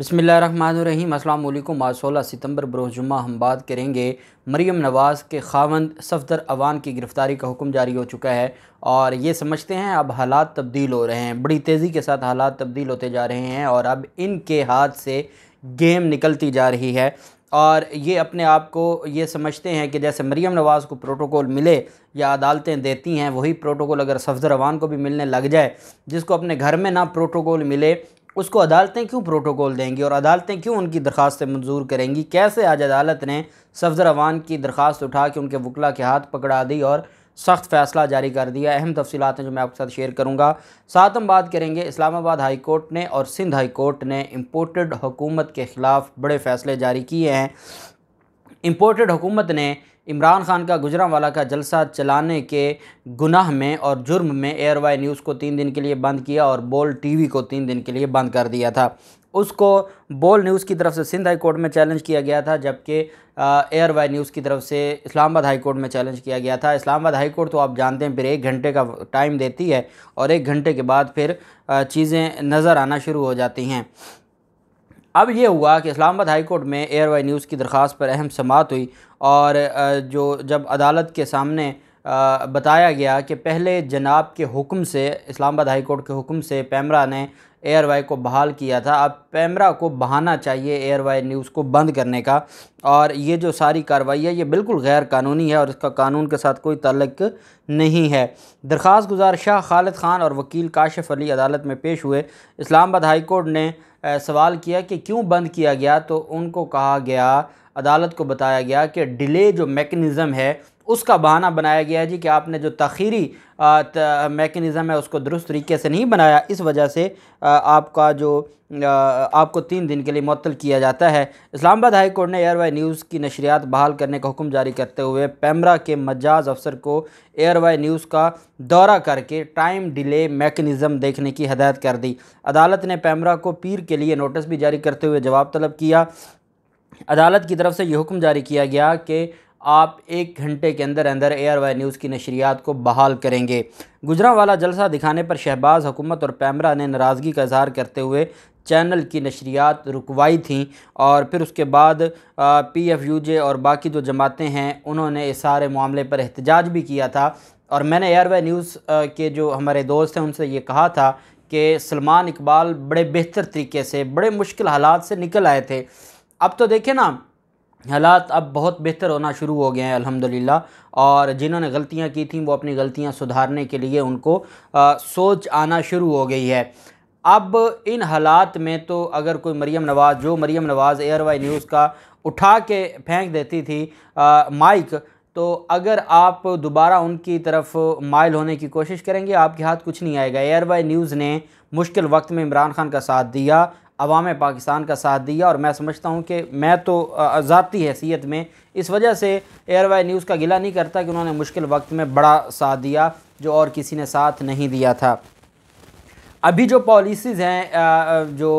बसमीम अल्लाम सोलह सितम्बर बरोज़ुमा हम बात करेंगे मरीम नवाज़ के खावंद सफदर अवान की गिरफ़्तारी का हुक्म जारी हो चुका है और ये समझते हैं अब हालात तब्दील हो रहे हैं बड़ी तेज़ी के साथ हालात तब्दील होते जा रहे हैं और अब इनके हाथ से गेम निकलती जा रही है और ये अपने आप को ये समझते हैं कि जैसे मरीम नवाज़ को प्रोटोकॉल मिले या अदालतें देती हैं वही प्रोटोकॉल अगर सफदर अवान को भी मिलने लग जाए जिसको अपने घर में ना प्रोटोकॉल मिले उसको अदालतें क्यों प्रोटोकॉल देंगी और अदालतें क्यों उनकी दरख्वास्तें मंजूर करेंगी कैसे आज अदालत ने सफदर अवान की दरख्वास्त उठा के उनके वकला के हाथ पकड़ा दी और सख्त फैसला जारी कर दिया अहम तफसीत हैं जो मैं आपके साथ शेयर करूँगा साथ हम बात करेंगे इस्लामाबाद हाई कोर्ट ने और सिंध हाई कोर्ट ने इम्पोर्टेड हुकूमत के ख़िलाफ़ बड़े फ़ैसले जारी किए हैं इम्पोर्टेड हुकूमत ने इमरान खान का गुजरावाला का जलसा चलाने के गुनाह में और जुर्म में एयर वाई न्यूज़ को तीन दिन के लिए बंद किया और बोल टीवी को तीन दिन के लिए बंद कर दिया था उसको बोल न्यूज़ की तरफ से सिंध हाई कोर्ट में चैलेंज किया गया था जबकि एयर वाई न्यूज़ की तरफ से इस्लामाबाद हाई कोर्ट में चैलेंज किया गया था इस्लामाबाद हाई कोर्ट तो आप जानते हैं फिर एक घंटे का टाइम देती है और एक घंटे के बाद फिर चीज़ें नज़र आना शुरू हो जाती हैं अब ये हुआ कि इस्लामाबाद हाई कोर्ट में वाई न्यूज़ की दरख्वास्त पर अहम समात हुई और जो जब अदालत के सामने बताया गया कि पहले जनाब के हुक्म से इस्लामाबाद हाई कोर्ट के हुक्म से पैमरा ने वाई को बहाल किया था अब पैमरा को बहाना चाहिए वाई न्यूज़ को बंद करने का और ये जो सारी कार्रवाई है ये बिल्कुल गैर कानूनी है और इसका कानून के साथ कोई तल्लक नहीं है दरख्वास्त गुजार शाह खालिद खान और वकील काशिफ अली अदालत में पेश हुए इस्लामाबाद हाई कोर्ट ने सवाल किया कि क्यों बंद किया गया तो उनको कहा गया अदालत को बताया गया कि डिले जो मेकनिज़म है उसका बहाना बनाया गया है जी कि आपने जो तखीरी मेकनिज़म है उसको दुरुस्त तरीके से नहीं बनाया इस वजह से आ, आपका जो आ, आपको तीन दिन के लिए मअतल किया जाता है इस्लामाबाद हाई कोर्ट ने एयरवाई न्यूज़ की नशरियात बहाल करने का हुक्म जारी करते हुए पैमरा के मजाज अफसर को एयरवाई न्यूज़ का दौरा करके टाइम डिले मेकनिज़म देखने की हदायत कर दी अदालत ने पैमरा को पीर के लिए नोटिस भी जारी करते हुए जवाब तलब किया अदालत की तरफ से ये हुक्म जारी किया गया कि आप एक घंटे के अंदर अंदर ए आर वाई न्यूज़ की नशरियात को बहाल करेंगे गुजरावाला जलसा दिखाने पर शहबाज हुकूमत और पैमरा ने नाराज़गी का इजहार करते हुए चैनल की नशरियात रुकवाई थी और फिर उसके बाद पी एफ यू जे और बाकी जो जमातें हैं उन्होंने इस सारे मामले पर एहतजाज भी किया था और मैंने आर वाई न्यूज़ के जो हमारे दोस्त हैं उनसे ये कहा था कि सलमान इकबाल बड़े बेहतर तरीके से बड़े मुश्किल हालात से निकल आए थे अब तो देखें ना हालात अब बहुत बेहतर होना शुरू हो गए हैं अल्हम्दुलिल्लाह और जिन्होंने गलतियां की थी वो अपनी गलतियां सुधारने के लिए उनको आ, सोच आना शुरू हो गई है अब इन हालात में तो अगर कोई मरीम नवाज़ जो Maryam Nawaz ARY news का उठा के फेंक देती थी आ, माइक तो अगर आप दोबारा उनकी तरफ माइल होने की कोशिश करेंगे आपके हाथ कुछ नहीं आएगा एयर वाई न्यूज़ ने मुश्किल वक्त में इमरान खान का साथ दिया अवाम पाकिस्तान का साथ दिया और मैं समझता हूँ कि मैं तो ज़ाती हैसियत में इस वजह से एयरवाई न्यूज़ का गिला नहीं करता कि उन्होंने मुश्किल वक्त में बड़ा साथ दिया जो और किसी ने साथ नहीं दिया था अभी जो पॉलिसीज़ हैं जो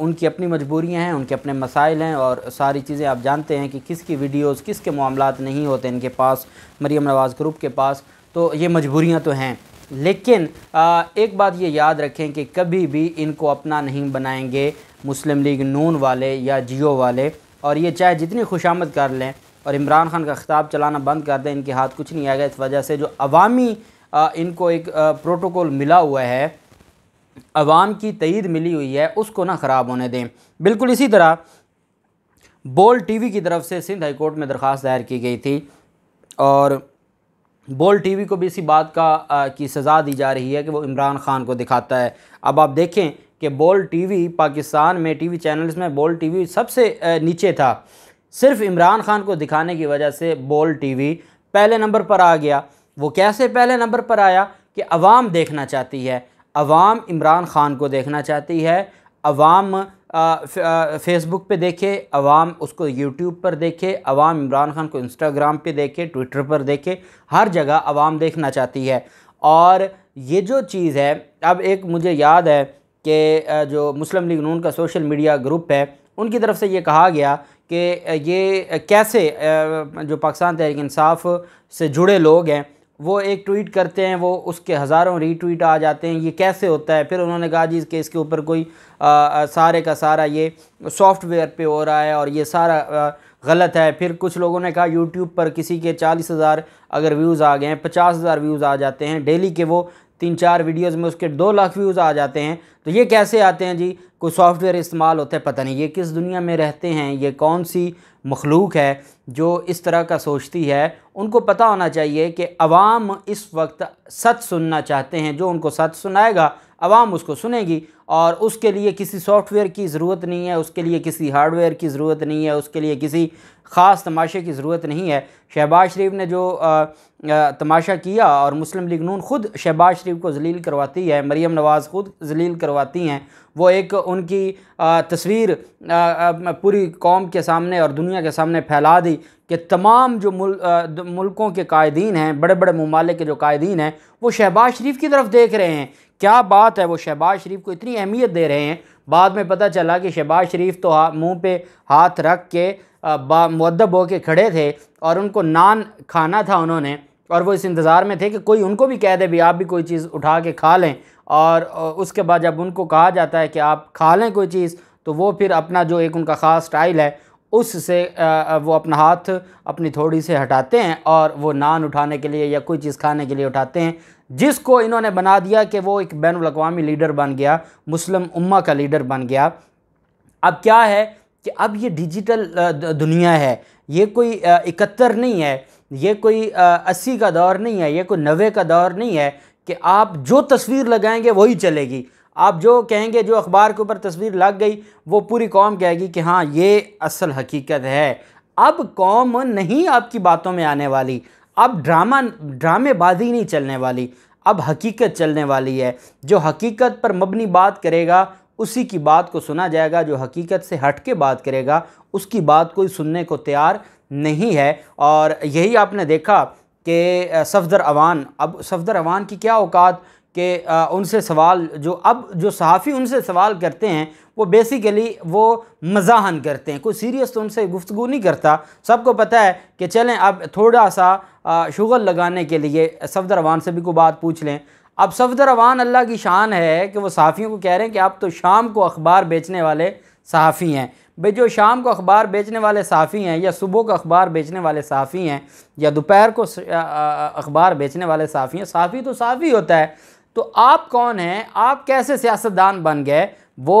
उनकी अपनी मजबूरियां हैं उनके अपने मसाइल हैं और सारी चीज़ें आप जानते हैं कि किसकी वीडियोस किसके मामला नहीं होते इनके पास मरीम नवाज़ ग्रुप के पास तो ये मजबूरियां तो हैं लेकिन आ, एक बात ये याद रखें कि कभी भी इनको अपना नहीं बनाएंगे मुस्लिम लीग नून वाले या जियो वाले और ये चाहे जितनी खुशामद कर लें और इमरान खान का खिताब चलाना बंद कर दें इनके हाथ कुछ नहीं आएगा इस वजह से जो अवामी आ, इनको एक प्रोटोकॉल मिला हुआ है अवाम की तईद मिली हुई है उसको ना ख़राब होने दें बिल्कुल इसी तरह बोल वी की तरफ से सिंध हाईकोर्ट में दरख्वास्त दायर की गई थी और बोल टीवी को भी इसी बात का आ, की सज़ा दी जा रही है कि वो इमरान खान को दिखाता है अब आप देखें कि बोल टीवी पाकिस्तान में टीवी चैनल्स में बोल टीवी सबसे नीचे था सिर्फ इमरान खान को दिखाने की वजह से बोल टीवी पहले नंबर पर आ गया वो कैसे पहले नंबर पर आया कि अवाम देखना चाहती है अवाम इमरान खान को देखना चाहती है अवाम फेसबुक पे देखे अवाम उसको यूट्यूब पर देखे अवाम इमरान खान को इंस्टाग्राम पे देखे ट्विटर पर देखे हर जगह अवाम देखना चाहती है और ये जो चीज़ है अब एक मुझे याद है कि जो मुस्लिम लीग नून का सोशल मीडिया ग्रुप है उनकी तरफ से ये कहा गया कि ये कैसे जो पाकिस्तान तहरीक इंसाफ से जुड़े लोग हैं वो एक ट्वीट करते हैं वो उसके हज़ारों रीट्वीट आ जाते हैं ये कैसे होता है फिर उन्होंने कहा जी इसके इसके ऊपर कोई आ, सारे का सारा ये सॉफ्टवेयर पे हो रहा है और ये सारा आ, गलत है फिर कुछ लोगों ने कहा यूट्यूब पर किसी के चालीस हज़ार अगर व्यूज़ आ गए हैं पचास हज़ार व्यूज़ आ जाते हैं डेली के वो तीन चार वीडियोस में उसके दो लाख व्यूज़ आ जाते हैं तो ये कैसे आते हैं जी कोई सॉफ्टवेयर इस्तेमाल होता है पता नहीं ये किस दुनिया में रहते हैं ये कौन सी मखलूक है जो इस तरह का सोचती है उनको पता होना चाहिए कि अवाम इस वक्त सच सुनना चाहते हैं जो उनको सच सुनाएगा आवाम उसको सुनेगी और उसके लिए किसी सॉफ्टवेयर की ज़रूरत नहीं है उसके लिए किसी हार्डवेयर की ज़रूरत नहीं है उसके लिए किसी ख़ास तमाशे की ज़रूरत नहीं है शहबाज शरीफ ने जो आ, आ, तमाशा किया और मुस्लिम लीग नून ख़ुद शहबाज शरीफ को जलील करवाती है मरीम नवाज़ ख़ुद जलील करवाती हैं वो एक उनकी आ, तस्वीर पूरी कौम के सामने और दुनिया के सामने फैला दी कि तमाम जो मुल, मुल्कों के कायदीन हैं बड़े बड़े ममालिक के जो कायदीन हैं वो शहबाज शरीफ की तरफ देख रहे हैं क्या बात है वो शहबाज शरीफ को इतनी अहमियत दे रहे हैं बाद में पता चला कि शहबाज शरीफ तो मुंह पे हाथ रख के मुद्दब हो के खड़े थे और उनको नान खाना था उन्होंने और वो इस इंतज़ार में थे कि कोई उनको भी कह दे भी आप भी कोई चीज़ उठा के खा लें और उसके बाद जब उनको कहा जाता है कि आप खा लें कोई चीज़ तो वो फिर अपना जो एक उनका ख़ास स्टाइल है उससे वो अपना हाथ अपनी थोड़ी से हटाते हैं और वो नान उठाने के लिए या कोई चीज़ खाने के लिए उठाते हैं जिसको इन्होंने बना दिया कि वो एक बैन अवी लीडर बन गया मुस्लिम उम्मा का लीडर बन गया अब क्या है कि अब ये डिजिटल दुनिया है ये कोई इकहत्तर नहीं है ये कोई अस्सी का दौर नहीं है ये कोई नबे का दौर नहीं है कि आप जो तस्वीर लगाएंगे वही चलेगी आप जो कहेंगे जो अखबार के ऊपर तस्वीर लग गई वो पूरी कौम कहेगी कि हाँ ये असल हकीकत है अब कौम नहीं आपकी बातों में आने वाली अब ड्रामा ड्रामेबाजी नहीं चलने वाली अब हकीकत चलने वाली है जो हकीकत पर मबनी बात करेगा उसी की बात को सुना जाएगा जो हकीकत से हट के बात करेगा उसकी बात कोई सुनने को तैयार नहीं है और यही आपने देखा कि सफदर अवान अब सफदर अवान की क्या औकात कि उनसे सवाल जो अब जो सहाफ़ी उनसे सवाल करते हैं वो बेसिकली वो मजाहन करते हैं कोई सीरियस तो उनसे गुफ्तु नहीं करता सबको पता है कि चलें अब थोड़ा सा शुगर लगाने के लिए अवान से भी कोई बात पूछ लें अब अवान अल्लाह की शान है कि वो सहाफ़ियों को कह रहे हैं कि आप तो शाम को अखबार बेचने वाले सहाफ़ी हैं भाई जो शाम को अखबार बेचने वाले सहाफ़ी हैं या सुबह को अखबार बेचने वाले सहाफ़ी हैं या दोपहर को अखबार बेचने वाले सहाफ़ी हैं सहाफ़ी तो साफ़ी होता है तो आप कौन हैं आप कैसे सियासतदान बन गए वो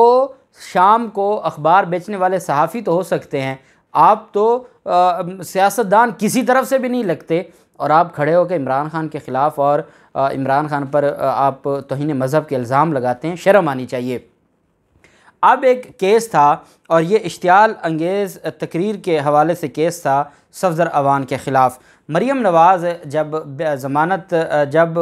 शाम को अखबार बेचने वाले सहाफ़ी तो हो सकते हैं आप तो सियासतदान किसी तरफ से भी नहीं लगते और आप खड़े होकर इमरान खान के ख़िलाफ़ और इमरान खान पर आप तोहन मज़हब के इल्ज़ाम लगाते हैं शर्म आनी चाहिए अब एक केस था और ये इश्तियाल अंगेज़ तकरीर के हवाले से केस था सफदर अवान के ख़िलाफ़ मरियम नवाज़ जब ज़मानत जब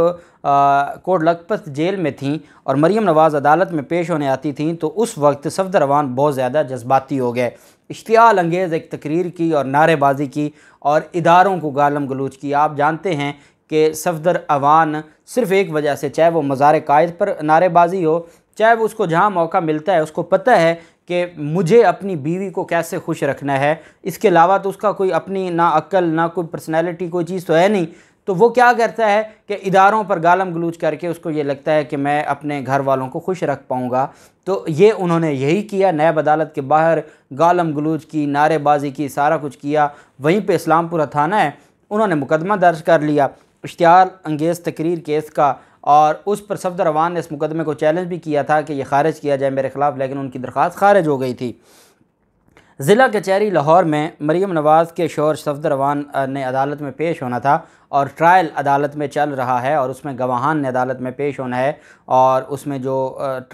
कोट लखपत जेल में थी और मरियम नवाज़ अदालत में पेश होने आती थी तो उस वक्त सफदर अवान बहुत ज़्यादा जज्बाती हो गए इश्तियाल अंगेज़ एक तकरीर की और नारेबाजी की और इदारों को गालम गलूच की आप जानते हैं कि सफदर अवान सिर्फ़ एक वजह से चाहे वो मज़ार कायद पर नारेबाजी हो चाहे वो उसको जहाँ मौका मिलता है उसको पता है कि मुझे अपनी बीवी को कैसे खुश रखना है इसके अलावा तो उसका कोई अपनी ना अक्ल ना कोई पर्सनैलिटी कोई चीज़ तो है नहीं तो वो क्या करता है कि इदारों पर गालम गलूच करके उसको ये लगता है कि मैं अपने घर वालों को खुश रख पाऊँगा तो ये उन्होंने यही किया नए अदालत के बाहर गालम गलूच की नारेबाजी की सारा कुछ किया वहीं पर इस्लामपुरा थाना है उन्होंने मुकदमा दर्ज कर लिया इश्तार अंगेज़ तकरीर केस का और उस पर सफदरवान ने इस मुकदमे को चैलेंज भी किया था कि यह खारिज किया जाए मेरे ख़िलाफ़ लेकिन उनकी दरख्वास्त खारिज हो गई थी ज़िला कचहरी लाहौर में मरीम नवाज़ के शोर सफदरवान ने अदालत में पेश होना था और ट्रायल अदालत में चल रहा है और उसमें गवाहान ने अदालत में पेश होना है और उसमें जो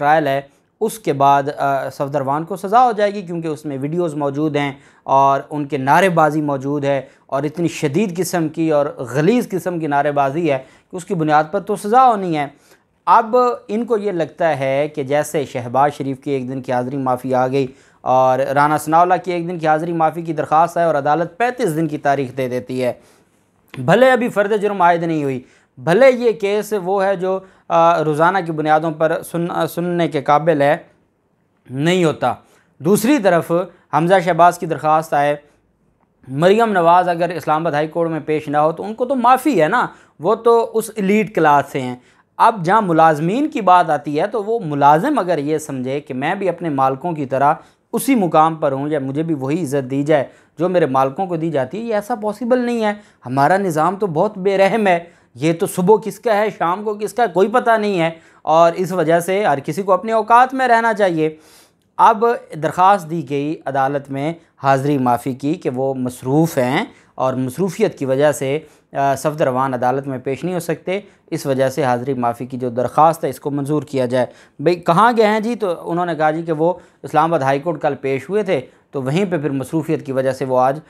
ट्रायल है उसके बाद सफदरवान को सज़ा हो जाएगी क्योंकि उसमें वीडियोस मौजूद हैं और उनके नारेबाजी मौजूद है और इतनी शदीद किस्म की और गलीज़ किस्म की नारेबाजी है कि उसकी बुनियाद पर तो सज़ा होनी है अब इनको ये लगता है कि जैसे शहबाज शरीफ की एक दिन की हाज़री माफ़ी आ गई और राना सनावला की एक दिन की हाज़री माफ़ी की दरख्वास्त है और अदालत पैंतीस दिन की तारीख दे देती है भले अभी फ़र्द जुर्म आयद नहीं हुई भले ये केस वो है जो रोज़ाना की बुनियादों पर सुन सुनने के काबिल है नहीं होता दूसरी तरफ हमजा शहबाज की दरख्वास्त आए मरियम नवाज़ अगर इस्लामाबाद हाई कोर्ट में पेश ना हो तो उनको तो माफ़ी है ना वो तो उस लीड क्लास से हैं अब जहाँ मुलाजमीन की बात आती है तो वो मुलाजिम अगर ये समझे कि मैं भी अपने मालकों की तरह उसी मुकाम पर हूँ या मुझे भी वही इज़्ज़त दी जाए जो मेरे मालकों को दी जाती है ये ऐसा पॉसिबल नहीं है हमारा निज़ाम तो बहुत बेरहम है ये तो सुबह किसका है शाम को किसका है कोई पता नहीं है और इस वजह से हर किसी को अपने औकात में रहना चाहिए अब दरख्वास्त दी गई अदालत में हाज़री माफ़ी की कि वो मसरूफ़ हैं और मसरूफियत की वजह से सफदरवान अदालत में पेश नहीं हो सकते इस वजह से हाज़री माफ़ी की जो दरख्वास्त है इसको मंजूर किया जाए भाई कहाँ गए हैं जी तो उन्होंने कहा जी कि वो इस्लामाबाद हाई कोर्ट कल पेश हुए थे तो वहीं पे फिर मसरूफियत की वजह से वो आज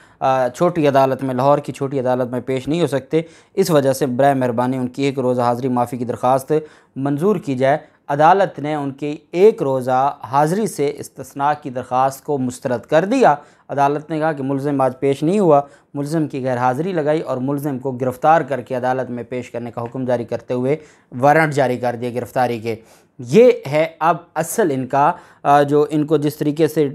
छोटी अदालत में लाहौर की छोटी अदालत में पेश नहीं हो सकते इस वजह से बर मेहरबानी उनकी एक रोज़ा हाज़िरी माफ़ी की दरख्वास्त मंजूर की जाए अदालत ने उनकी एक रोज़ा हाज़िरी से इसतना की दरख्वास्त को मुस्तरद कर दिया अदालत ने कहा कि मुलम आज पेश नहीं हुआ मुलम की गैर हाज़िरी लगाई और मुलम को गिरफ़्तार करके अदालत में पेश करने का हुक्म जारी करते हुए वारंट जारी कर दिया गिरफ़्तारी के ये है अब असल इनका जो इनको जिस तरीके से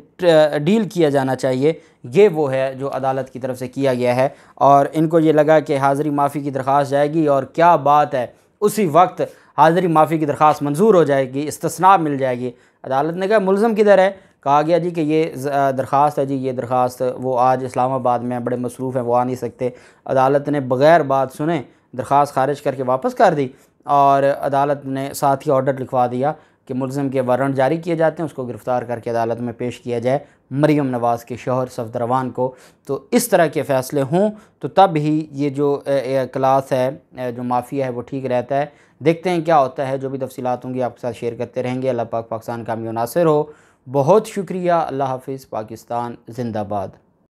डील किया जाना चाहिए ये वो है जो अदालत की तरफ से किया गया है और इनको ये लगा कि हाज़री माफ़ी की दरख्वास्त जाएगी और क्या बात है उसी वक्त हाज़री माफ़ी की दरख्वास्त मंजूर हो जाएगी इसतना मिल जाएगी अदालत ने कहा मुलम किधर है कहा गया जी कि ये दरख्वास्त है जी ये दरख्वास्त वो आज इस्लामाबाद में बड़े मसरूफ़ हैं वो आ नहीं सकते अदालत ने बग़ैर बात सुने दरख्वास्त खारिज करके वापस कर दी और अदालत ने साथ ही ऑर्डर लिखवा दिया कि मुलिम के वारंट जारी किए जाते हैं उसको गिरफ़्तार करके अदालत में पेश किया जाए मरीम नवाज़ के शोहर सफदरवान को तो इस तरह के फ़ैसले हों तो तब ही ये जो क्लास है जो माफिया है वो ठीक रहता है देखते हैं क्या होता है जो भी तफसीत होंगी आपके साथ शेयर करते रहेंगे अल्लाह पाक पाकिस्तान का मुनासर हो बहुत शुक्रिया अल्लाह हाफिज़ पाकिस्तान जिंदाबाद